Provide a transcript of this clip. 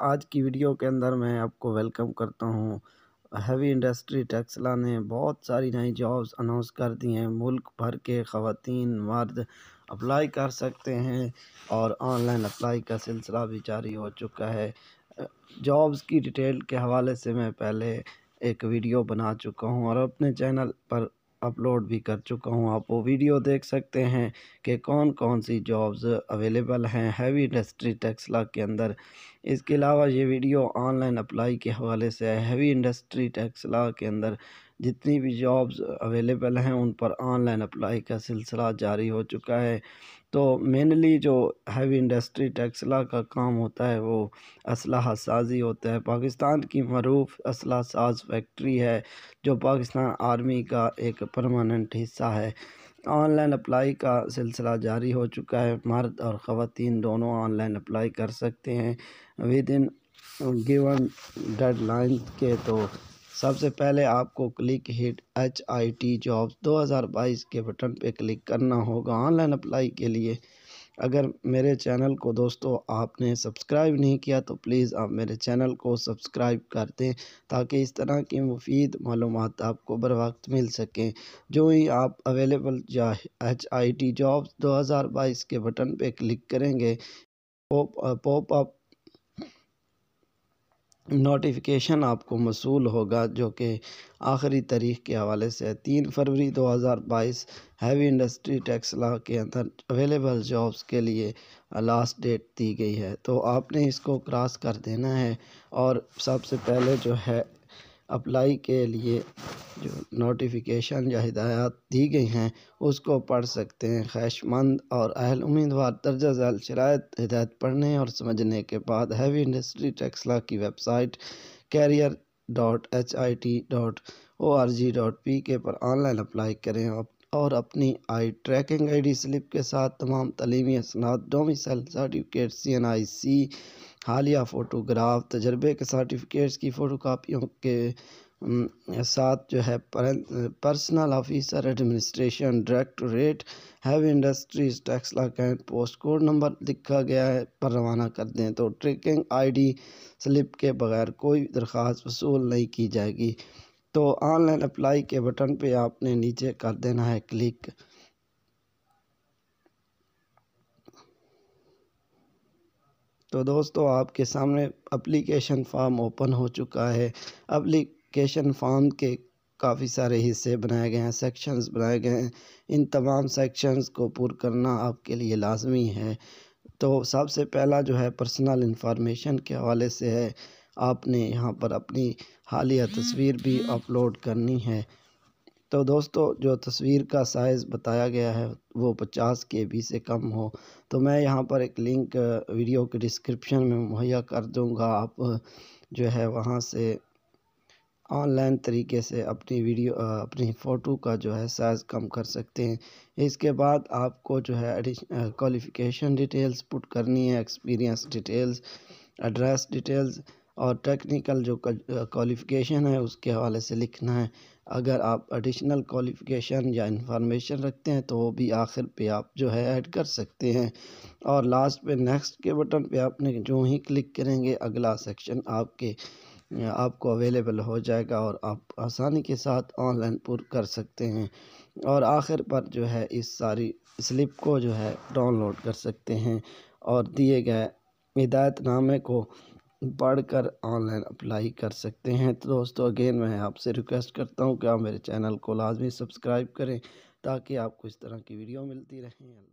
आज की वीडियो के अंदर मैं आपको वेलकम करता हूँ हैवी इंडस्ट्री टैक्सला ने बहुत सारी नई जॉब्स अनाउंस कर दी हैं मुल्क भर के खातन मर्द अप्लाई कर सकते हैं और ऑनलाइन अप्लाई का सिलसिला भी जारी हो चुका है जॉब्स की डिटेल के हवाले से मैं पहले एक वीडियो बना चुका हूँ और अपने चैनल पर अपलोड भी कर चुका हूँ आप वो वीडियो देख सकते हैं कि कौन कौन सी जॉब्स अवेलेबल हैं हैवी इंडस्ट्री टेक्सला के अंदर इसके अलावा ये वीडियो ऑनलाइन अप्लाई के हवाले से है हैवी इंडस्ट्री टेक्सला के अंदर जितनी भी जॉब्स अवेलेबल हैं उन पर ऑनलाइन अप्लाई का सिलसिला जारी हो चुका है तो मेनली जो हैवी इंडस्ट्री टैक्सला का काम होता है वो असलाह साजी होता है पाकिस्तान की मरूफ असलाह साज फैक्ट्री है जो पाकिस्तान आर्मी का एक परमानेंट हिस्सा है ऑनलाइन अप्लाई का सिलसिला जारी हो चुका है मर्द और ख़वान दोनों ऑनलाइन अप्लाई कर सकते हैं within given deadline के तो सबसे पहले आपको click hit H I T हज़ार बाईस के बटन पे क्लिक करना होगा ऑनलाइन अप्लाई के लिए अगर मेरे चैनल को दोस्तों आपने सब्सक्राइब नहीं किया तो प्लीज़ आप मेरे चैनल को सब्सक्राइब कर दें ताकि इस तरह की मुफीद मालूम आपको बर वक्त मिल सकें जो ही आप अवेलेबल जा एच आई टी हज़ार बाईस के बटन पे क्लिक करेंगे पॉप अप नोटिफिकेशन आपको मौसू होगा जो कि आखिरी तारीख के हवाले से तीन फरवरी दो हज़ार बाईस हैवी इंडस्ट्री टैक्स लॉ के अंदर अवेलेबल जॉब्स के लिए लास्ट डेट दी गई है तो आपने इसको क्रॉस कर देना है और सबसे पहले जो है अप्लाई के लिए जो नोटिफिकेशन या हिदायत दी गई हैं उसको पढ़ सकते हैं ख्वाहिशमंद और अहल उम्मीदवार दर्जा झैल शरात हिदायत पढ़ने और समझने के बाद हैवी इंडस्ट्री टेक्सला की website career dot H I T dot O R G dot P K पर ऑनलाइन अप्लाई करें और अपनी I tracking I D slip के साथ तमाम तलीमी असनाद domicile certificate C N I C हालिया फ़ोटोग्राफ तजर्बे के सर्टिफिकेट्स की फ़ोटो कापियों के साथ जो है personal officer administration directorate heavy industries tax cantt post code number लिखा गया है पर रवाना कर दें तो ट्रैकिंग आईडी स्लिप के बगैर कोई दरख्वास्त वसूल नहीं की जाएगी तो ऑनलाइन अप्लाई के बटन पे आपने नीचे कर देना है क्लिक तो दोस्तों आपके सामने एप्लीकेशन फॉर्म ओपन हो चुका है अप्ली केशन फार्म के काफ़ी सारे हिस्से बनाए गए हैं सेक्शंस बनाए गए हैं इन तमाम सेक्शंस को पूर करना आपके लिए लाजमी है तो सबसे पहला जो है पर्सनल इन्फॉर्मेशन के हवाले से है आपने यहाँ पर अपनी हालिया तस्वीर भी अपलोड करनी है तो दोस्तों जो तस्वीर का साइज़ बताया गया है वो पचास के बी से कम हो तो मैं यहाँ पर एक लिंक वीडियो के डिस्क्रिप्शन में मुहैया कर दूँगा आप जो है वहाँ से ऑनलाइन तरीके से अपनी वीडियो अपनी फ़ोटो का जो है साइज़ कम कर सकते हैं इसके बाद आपको जो है क्वालिफ़िकेशन डिटेल्स पुट करनी है एक्सपीरियंस डिटेल्स एड्रेस डिटेल्स और टेक्निकल जो क्वालिफ़िकेशन है उसके हवाले से लिखना है अगर आप एडिशनल क्वालिफ़िकेशन या इंफॉर्मेशन रखते हैं तो वो भी आखिर पे आप जो है ऐड कर सकते हैं और लास्ट पे नेक्स्ट के बटन पे आपने जो ही क्लिक करेंगे अगला सेक्शन आपके आपको अवेलेबल हो जाएगा और आप आसानी के साथ ऑनलाइन पुर कर सकते हैं और आखिर पर जो है इस सारी स्लिप को जो है डाउनलोड कर सकते हैं और दिए गए हिदायतनामे को पढ़कर ऑनलाइन अप्लाई कर सकते हैं तो दोस्तों अगेन मैं आपसे रिक्वेस्ट करता हूँ कि आप मेरे चैनल को लाजमी सब्सक्राइब करें ताकि आपको इस तरह की वीडियो मिलती रहें